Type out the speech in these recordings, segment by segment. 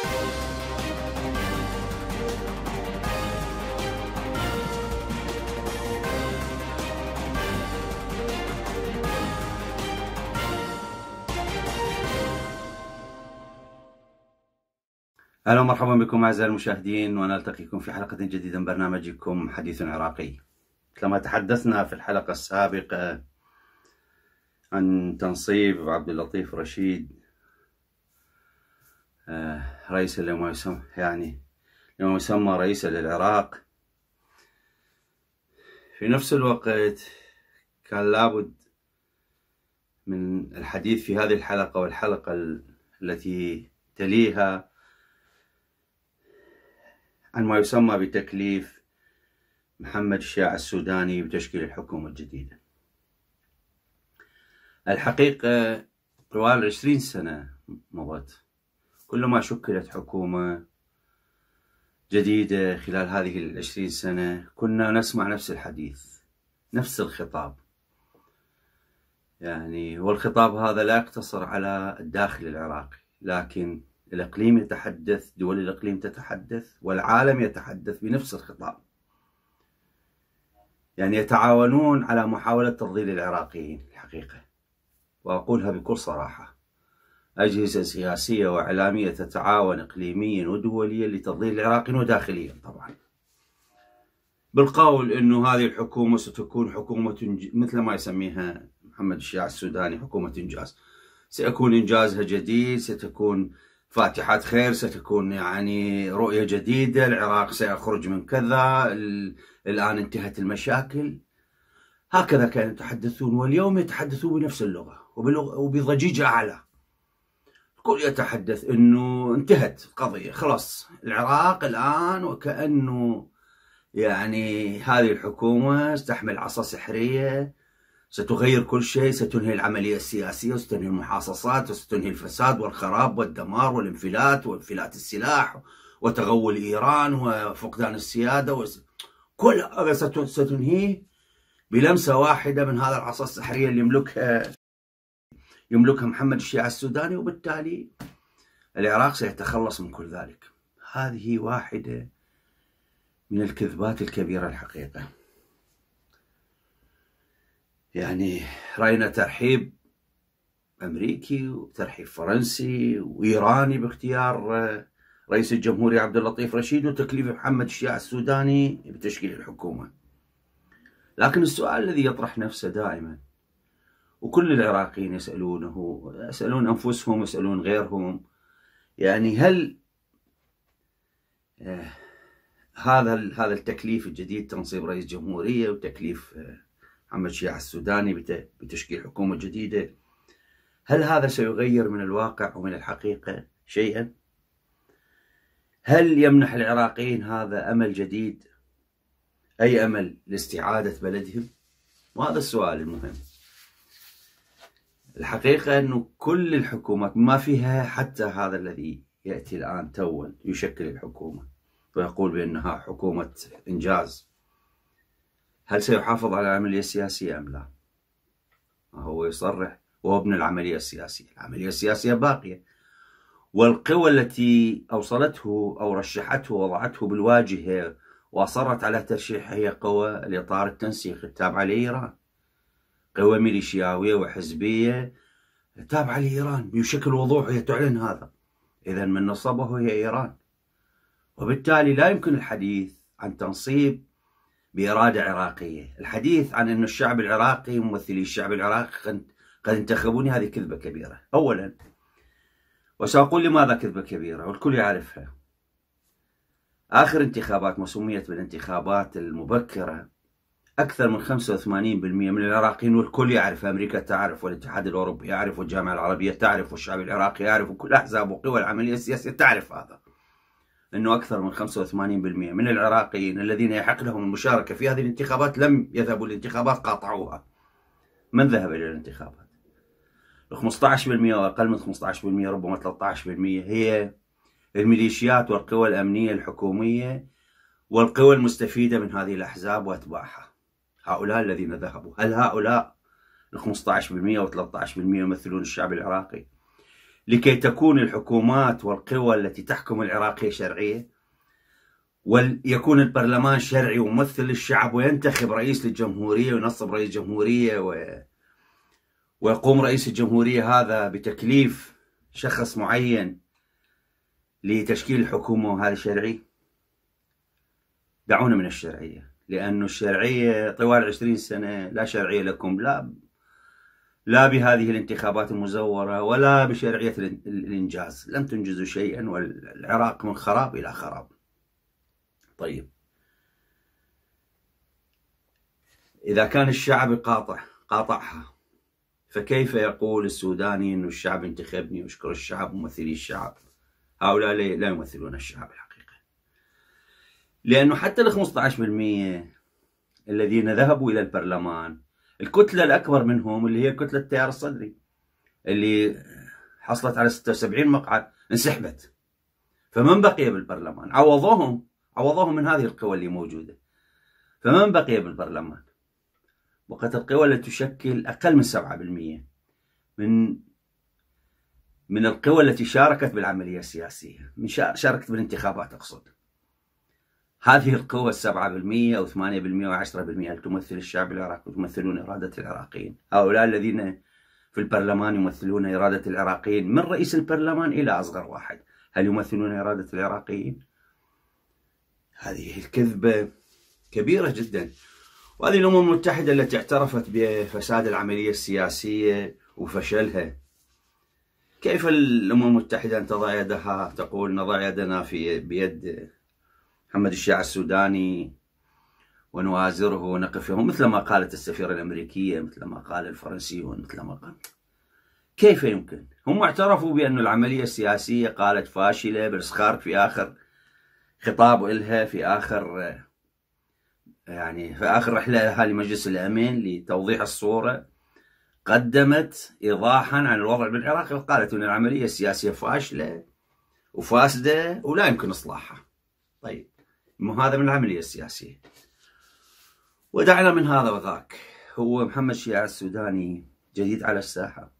اهلا ومرحبا بكم اعزائي المشاهدين ونلتقيكم في حلقه جديده من برنامجكم حديث عراقي. كما تحدثنا في الحلقه السابقه عن تنصيب عبد اللطيف رشيد آه، رئيسا لما يسمى يعني لما يسمى رئيسا للعراق في نفس الوقت كان لابد من الحديث في هذه الحلقة والحلقة التي تليها عن ما يسمى بتكليف محمد الشيع السوداني بتشكيل الحكومة الجديدة الحقيقة طوال عشرين سنة مضت كلما شكلت حكومة جديدة خلال هذه العشرين سنة كنا نسمع نفس الحديث نفس الخطاب يعني والخطاب هذا لا يقتصر على الداخل العراقي لكن الإقليم يتحدث دول الإقليم تتحدث والعالم يتحدث بنفس الخطاب يعني يتعاونون على محاولة تضليل العراقيين الحقيقة وأقولها بكل صراحة أجهزة سياسية وإعلامية تتعاون إقليميا ودوليا لتضليل العراقيين وداخليا طبعا بالقول أنه هذه الحكومة ستكون حكومة مثل ما يسميها محمد الشيع السوداني حكومة إنجاز سيكون إنجازها جديد ستكون فاتحة خير ستكون يعني رؤية جديدة العراق سيخرج من كذا الآن انتهت المشاكل هكذا كانوا يتحدثون واليوم يتحدثون بنفس اللغة وبضجيج أعلى الكل يتحدث انه انتهت القضيه خلاص العراق الان وكانه يعني هذه الحكومه ستحمل عصا سحريه ستغير كل شيء ستنهي العمليه السياسيه وستنهي المحاصصات وستنهي الفساد والخراب والدمار والانفلات وانفلات السلاح وتغول ايران وفقدان السياده وس... كل هذا ستنهيه بلمسه واحده من هذا العصا السحريه اللي يملكها يملكها محمد الشيعة السوداني وبالتالي العراق سيتخلص من كل ذلك هذه واحدة من الكذبات الكبيرة الحقيقة يعني رأينا ترحيب أمريكي وترحيب فرنسي وإيراني باختيار رئيس الجمهورية عبد اللطيف رشيد وتكليف محمد الشيعة السوداني بتشكيل الحكومة لكن السؤال الذي يطرح نفسه دائما وكل العراقيين يسألونه يسألون أنفسهم يسألون غيرهم يعني هل آه، هذا هذا التكليف الجديد تنصيب رئيس جمهورية وتكليف آه، محمد شيع السوداني بتشكيل حكومة جديدة هل هذا سيغير من الواقع ومن الحقيقة شيئا؟ هل يمنح العراقيين هذا أمل جديد؟ أي أمل لاستعادة بلدهم؟ وهذا السؤال المهم الحقيقة أنه كل الحكومات ما فيها حتى هذا الذي يأتي الآن توا يشكل الحكومة ويقول بأنها حكومة إنجاز هل سيحافظ على العملية السياسية أم لا؟ هو يصرح وهو ابن العملية السياسية العملية السياسية باقية والقوى التي أوصلته أو رشحته ووضعته بالواجهة وأصرت على ترشيحه هي قوى الإطار التنسيقي التابعة لإيران قوى ميليشياوية وحزبية تابعة لإيران بشكل وضوح هي تعلن هذا إذا من نصبه هي إيران وبالتالي لا يمكن الحديث عن تنصيب بإرادة عراقية الحديث عن انه الشعب العراقي ممثلي الشعب العراقي قد انتخبوني هذه كذبة كبيرة أولا وسأقول لماذا كذبة كبيرة والكل يعرفها آخر انتخابات ما سميت بالانتخابات المبكرة أكثر من 85% من العراقيين والكل يعرف أمريكا تعرف والاتحاد الأوروبي يعرف والجامعة العربية تعرف والشعب العراقي يعرف وكل أحزاب وقوى العملية السياسية تعرف هذا أنه أكثر من 85% من العراقيين الذين يحق لهم المشاركة في هذه الانتخابات لم يذهبوا للانتخابات قاطعوها من ذهب إلى الانتخابات؟ 15% وأقل من 15% ربما 13% هي الميليشيات والقوى الأمنية الحكومية والقوى المستفيدة من هذه الأحزاب وأتباعها هؤلاء الذين ذهبوا هل هؤلاء ال 15% و13% يمثلون الشعب العراقي لكي تكون الحكومات والقوى التي تحكم العراقية شرعية ويكون البرلمان شرعي وممثل الشعب وينتخب رئيس للجمهورية وينصب رئيس جمهورية و... ويقوم رئيس الجمهورية هذا بتكليف شخص معين لتشكيل الحكومة وهذا شرعي دعونا من الشرعية لأن الشرعية طوال عشرين سنة لا شرعية لكم لا لا بهذه الانتخابات المزورة ولا بشرعية الإنجاز لم تنجزوا شيئا والعراق من خراب إلى خراب طيب إذا كان الشعب قاطع قاطعها فكيف يقول السوداني أن الشعب انتخبني واشكر الشعب ممثلي الشعب هؤلاء لا يمثلون الشعب الحقيقي لأنه حتى ال 15% الذين ذهبوا إلى البرلمان الكتلة الأكبر منهم اللي هي كتلة التيار الصدري اللي حصلت على 76 مقعد انسحبت فمن بقي بالبرلمان عوضوهم عوضوهم من هذه القوى اللي موجودة فمن بقي بالبرلمان وقت القوى التي تشكل أقل من 7% من من القوى التي شاركت بالعملية السياسية من شاركت بالانتخابات أقصد هذه القوة السبعة بالمية أو ثمانية بالمية وعشرة بالمية هل تمثل الشعب العراقي وتمثلون إرادة العراقيين هؤلاء الذين في البرلمان يمثلون إرادة العراقيين من رئيس البرلمان إلى أصغر واحد هل يمثلون إرادة العراقيين؟ هذه الكذبة كبيرة جدا وهذه الأمم المتحدة التي اعترفت بفساد العملية السياسية وفشلها كيف الأمم المتحدة أن تضع يدها تقول نضع يدنا في بيد محمد الشيع السوداني ونؤازره ونقفه مثل ما قالت السفيرة الأمريكية مثل ما قال الفرنسيون مثل ما قال كيف يمكن؟ هم اعترفوا بأن العملية السياسية قالت فاشلة بس خارج في آخر خطاب إلها في آخر يعني في آخر رحلة لها لمجلس الأمين لتوضيح الصورة قدمت إيضاحا عن الوضع بالعراق وقالت أن العملية السياسية فاشلة وفاسدة ولا يمكن إصلاحها طيب هذا من العملية السياسية ودعنا من هذا وذاك هو محمد شيعة السوداني جديد على الساحة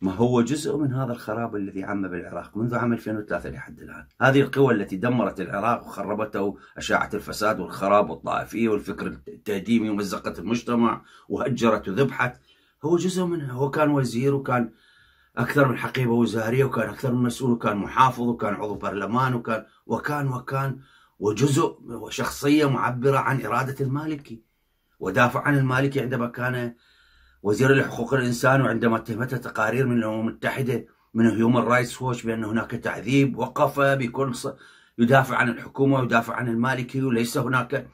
ما هو جزء من هذا الخراب الذي عم بالعراق منذ عام 2003 لحد الآن هذه القوى التي دمرت العراق وخربته أشاعة الفساد والخراب والطائفية والفكر التهديمي ومزقت المجتمع وهجرت وذبحت هو جزء منها هو كان وزير وكان أكثر من حقيبة وزارية وكان أكثر من مسؤول وكان محافظ وكان عضو برلمان وكان وكان وكان وجزء وشخصية معبرة عن إرادة المالكي ودافع عن المالكي عندما كان وزير لحقوق الإنسان وعندما اتهمته تقارير من الأمم المتحدة من هيومن رايتس ووش بأن هناك تعذيب وقف بكل يدافع عن الحكومة ويدافع عن المالكي وليس هناك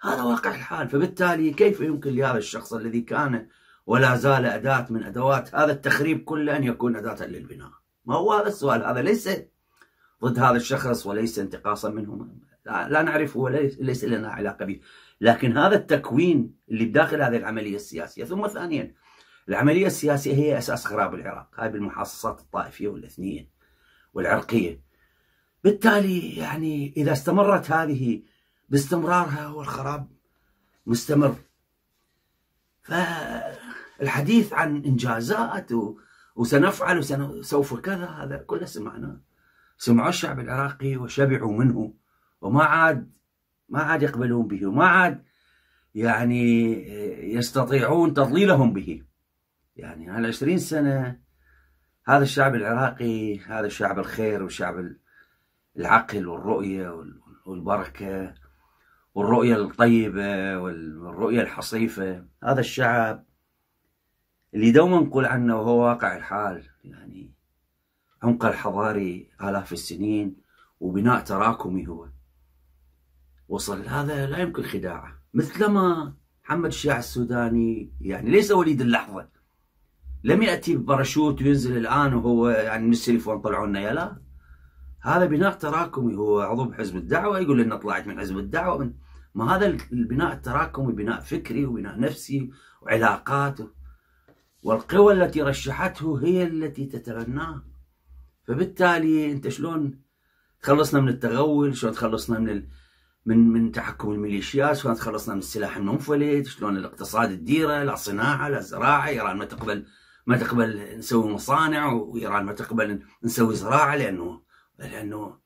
هذا واقع الحال فبالتالي كيف يمكن لهذا الشخص الذي كان ولا زال أداة من أدوات هذا التخريب كله أن يكون أداة للبناء ما هو هذا السؤال هذا ليس ضد هذا الشخص وليس انتقاصا منه لا نعرفه وليس لنا علاقة به لكن هذا التكوين اللي بداخل هذه العملية السياسية ثم ثانيا العملية السياسية هي أساس خراب العراق هاي بالمحاصصات الطائفية والإثنية والعرقية بالتالي يعني إذا استمرت هذه باستمرارها والخراب مستمر فالحديث عن إنجازات وسنفعل وسوف كذا هذا كله سمعناه سمعوا الشعب العراقي وشبعوا منه وما عاد ما عاد يقبلون به وما عاد يعني يستطيعون تضليلهم به يعني على 20 سنة هذا الشعب العراقي هذا الشعب الخير والشعب العقل والرؤية والبركة والرؤية الطيبة والرؤية الحصيفة هذا الشعب اللي دوما نقول عنه وهو واقع الحال يعني عمق الحضاري آلاف السنين وبناء تراكمي هو وصل هذا لا يمكن خداعه مثلما محمد الشيع السوداني يعني ليس وليد اللحظه لم ياتي بباراشوت وينزل الان وهو يعني من السيليفون طلعوا لنا لا هذا بناء تراكمي هو عضو بحزب الدعوه يقول لنا طلعت من حزب الدعوه من ما هذا البناء التراكمي بناء فكري وبناء نفسي وعلاقات والقوى التي رشحته هي التي تتبناه فبالتالي انت شلون تخلصنا من التغول شلون تخلصنا من من من تحكم الميليشيات شلون تخلصنا من السلاح المنفلت شلون الاقتصاد الديره لا صناعه لا زراعه ايران ما تقبل ما تقبل نسوي مصانع وايران ما تقبل نسوي زراعه لانه لانه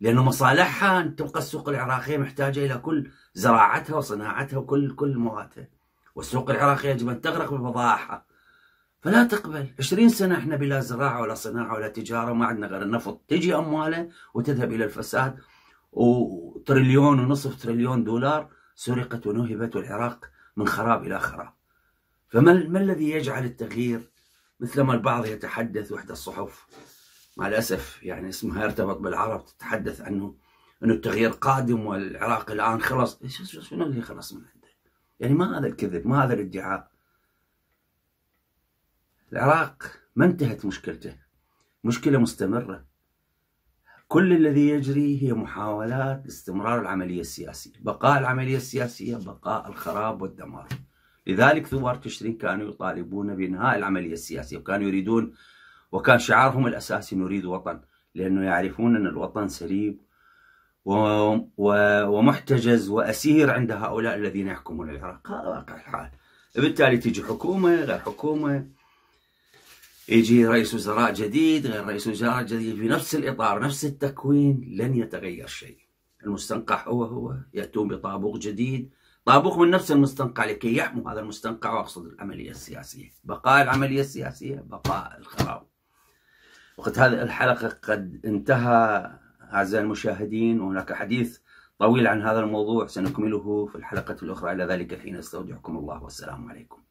لانه مصالحها ان تبقى السوق العراقيه محتاجه الى كل زراعتها وصناعتها وكل كل مواتها والسوق العراقي يجب ان تغرق بفضائحها فلا تقبل 20 سنه احنا بلا زراعه ولا صناعه ولا تجاره وما عندنا غير النفط تجي امواله وتذهب الى الفساد وتريليون ونصف تريليون دولار سرقت ونهبت والعراق من خراب إلى خراب فما ما الذي يجعل التغيير مثلما البعض يتحدث وحدة الصحف مع الأسف يعني اسمها يرتبط بالعرب تتحدث عنه أنه التغيير قادم والعراق الآن خلص شنو اللي خلص من عنده يعني ما هذا الكذب ما هذا الادعاء العراق ما انتهت مشكلته مشكلة مستمرة كل الذي يجري هي محاولات استمرار العملية السياسية بقاء العملية السياسية بقاء الخراب والدمار لذلك ثوار تشرين كانوا يطالبون بإنهاء العملية السياسية وكانوا يريدون وكان شعارهم الأساسي نريد وطن لأنه يعرفون أن الوطن سليب ومحتجز وأسير عند هؤلاء الذين يحكمون العراق هذا واقع الحال بالتالي تجي حكومة غير حكومة يجي رئيس وزراء جديد غير رئيس وزراء جديد في نفس الإطار نفس التكوين لن يتغير شيء المستنقع هو هو يأتون بطابوق جديد طابوق من نفس المستنقع لكي يحموا هذا المستنقع وأقصد العملية السياسية بقاء العملية السياسية بقاء الخراب وقد هذه الحلقة قد انتهى أعزائي المشاهدين وهناك حديث طويل عن هذا الموضوع سنكمله في الحلقة الأخرى إلى ذلك الحين أستودعكم الله والسلام عليكم